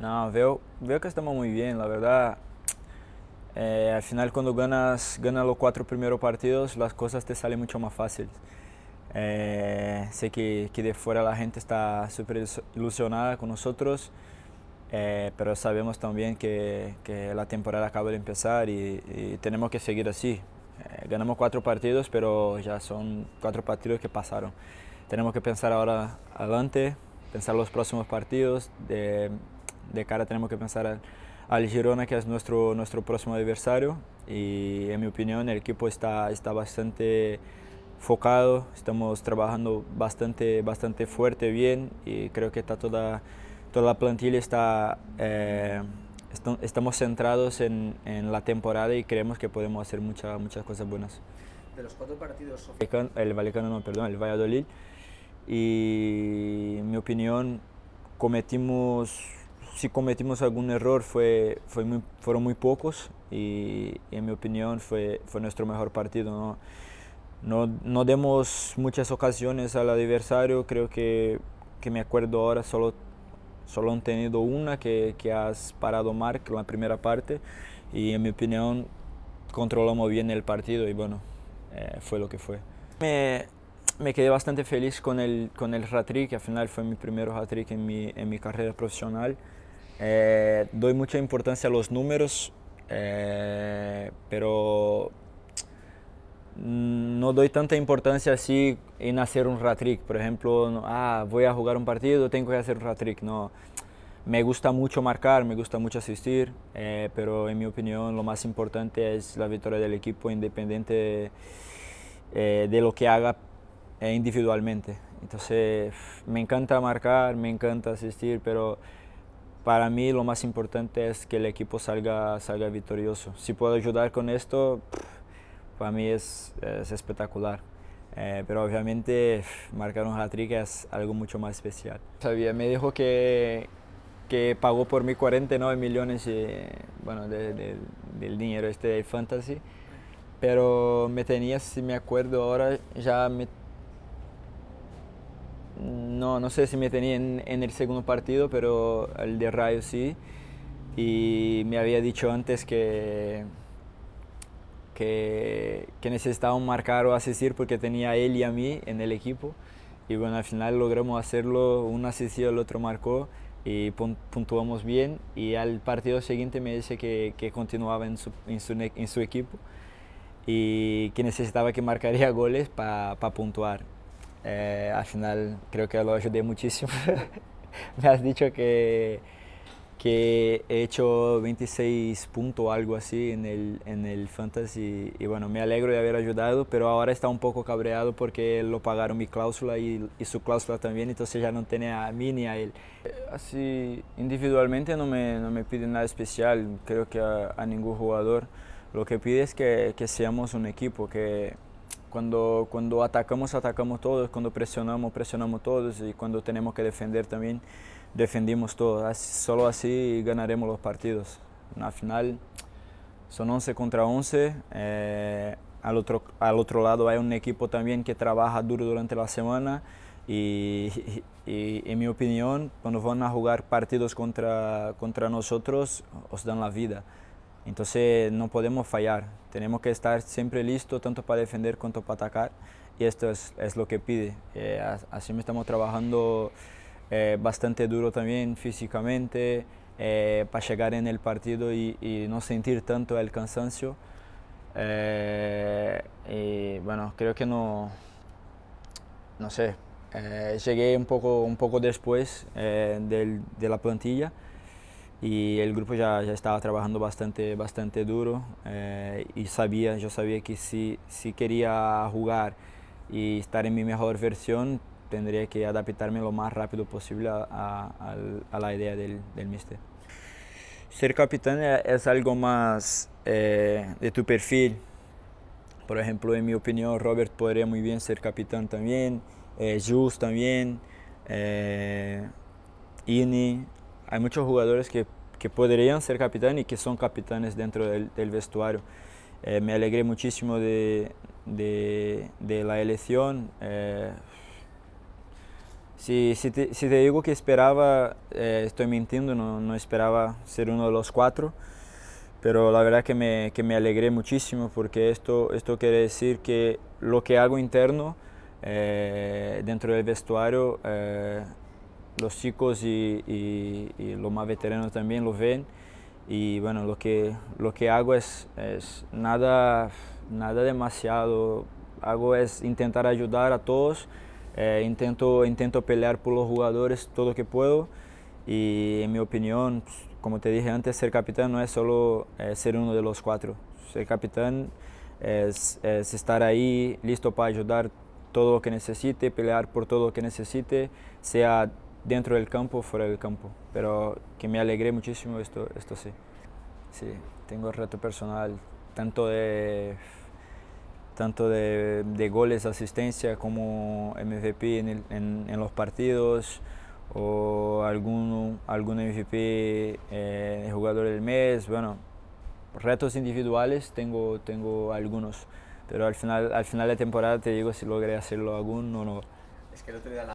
No, veo, veo que estamos muy bien, la verdad. Eh, al final cuando ganas, los cuatro primeros partidos, las cosas te salen mucho más fáciles. Eh, sé que, de fuera la gente está súper ilusionada con nosotros, eh, pero sabemos también que, la temporada acaba de empezar y, tenemos que seguir así. ganamos cuatro partidos, pero ya son cuatro partidos que pasaron. Tenemos que pensar ahora adelante, pensar los próximos partidos, de cara tenemos que pensar al, Girona, que es nuestro, nuestro próximo adversario. Y en mi opinión el equipo está, está bastante focado, estamos trabajando bastante, bastante fuerte, bien, y creo que está toda, toda la plantilla está... Eh, estamos centrados en, en, la temporada y creemos que podemos hacer muchas muchas cosas buenas. De los cuatro partidos... El Valecano, no, perdón, el Valladolid. Y en mi opinión, cometimos si cometimos algún error fue, fue muy, fueron muy pocos y, en mi opinión fue, fue nuestro mejor partido. ¿no? No, no demos muchas ocasiones al adversario, creo que, que me acuerdo ahora solo, solo han tenido una que, que has parado Mark en la primera parte y en mi opinión controlamos bien el partido y bueno, eh, fue lo que fue. Me, me quedé bastante feliz con el, con el hat-trick, al final fue mi primer hat-trick en mi, en mi carrera profesional. Eh, doy mucha importancia a los números, eh, pero no doy tanta importancia así en hacer un hat-trick. Por ejemplo, ah, voy a jugar un partido, tengo que hacer un hat-trick. No, me gusta mucho marcar, me gusta mucho asistir, eh, pero en mi opinión lo más importante es la victoria del equipo independiente de lo que haga individualmente. Entonces, me encanta marcar, me encanta asistir, pero para mí lo más importante es que el equipo salga, salga victorioso. Si puedo ayudar con esto, para mí es, es espectacular. Eh, pero obviamente marcar un hat-trick es algo mucho más especial. Sabía, me dijo que, que pagó por mí 49 millones eh, de, bueno, de, del dinero este de Fantasy, pero me tenía, si me acuerdo ahora, ya me no, no sé si me tenía en, el segundo partido, pero el de Rayo sí. Y me había dicho antes que, que, que marcar o asistir porque tenía a él y a mí en el equipo. Y bueno, al final logramos hacerlo, un asistió, el otro marcó y puntuamos bien. Y al partido siguiente me dice que, continuaba en su, equipo y que necesitaba que marcaría goles para puntuar eh, al final creo que lo ayudé muchísimo. Me has dicho que, que he hecho 26 puntos o algo así en el, en el fantasy y bueno, me alegro de haber ayudado, pero ahora está un poco cabreado porque lo pagaron mi cláusula y, su cláusula también, entonces ya no tiene a mí ni a él. Así, individualmente no me, no me pide nada especial, creo que a, a, ningún jugador. Lo que pide es que, que seamos un equipo, que, cuando, cuando atacamos, atacamos todos, cuando presionamos, presionamos todos y cuando tenemos que defender también, defendimos todos. Solo así ganaremos los partidos. la final son 11 contra 11. Eh, al, otro, al otro lado hay un equipo también que trabaja duro durante la semana. Y, y, en mi opinión, cuando van a jugar partidos contra, contra nosotros, os dan la vida. Entonces no podemos fallar, tenemos que estar siempre listos tanto para defender como para atacar y esto es, lo que pide. Eh, así me estamos trabajando eh, bastante duro también físicamente eh, para llegar en el partido y, no sentir tanto el cansancio. y bueno, creo que no, no sé, llegué un poco, un poco después de la plantilla y el grupo ya, ya estaba trabajando bastante, bastante duro eh, y sabía, yo sabía que si, si quería jugar y estar en mi mejor versión, tendría que adaptarme lo más rápido posible a, la idea del, del mister. Ser capitán e, es algo más eh, de tu perfil. Por ejemplo, en mi opinión, Robert podría muy bien ser capitán también, eh, Jules también, eh, Ini. Hay muchos jugadores que que podrían ser capitán y que son capitanes dentro del, vestuario. Eh, me alegré muchísimo de, de, la elección. Eh, si, te, digo que esperaba, eh, estoy mintiendo, no, no, esperaba ser uno de los cuatro, pero la verdad que me, que me alegré muchísimo porque esto, esto quiere decir que lo que hago interno dentro del vestuario los chicos y, los más veteranos también lo ven. Y bueno, lo que, lo que hago es, nada, nada demasiado. Hago es intentar ayudar a todos. Eh, intento, intento pelear por los jugadores todo lo que puedo. Y en mi opinión, pues, como te dije antes, ser capitán no es solo eh, ser uno de los cuatro. Ser capitán es, es estar ahí listo para ayudar todo lo que necesite, pelear por todo lo que necesite, sea dentro del campo, fuera del campo. Pero que me alegré muchísimo, esto, esto sí. Sí, tengo reto personal, tanto de tanto de, de goles, asistencia como MVP en, en, los partidos o algún, algún MVP eh, jugador del mes. Bueno, retos individuales tengo, tengo algunos, pero al final, al final de temporada te digo si logré hacerlo alguno o no. Es que el otro día